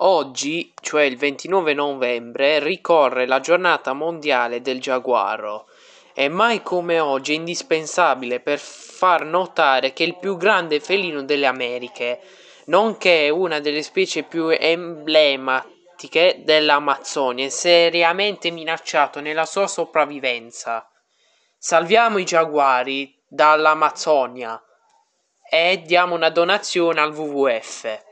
Oggi, cioè il 29 novembre, ricorre la giornata mondiale del giaguaro e mai come oggi è indispensabile per far notare che è il più grande felino delle Americhe, nonché una delle specie più emblematiche dell'Amazzonia e seriamente minacciato nella sua sopravvivenza. Salviamo i giaguari dall'Amazzonia e diamo una donazione al WWF.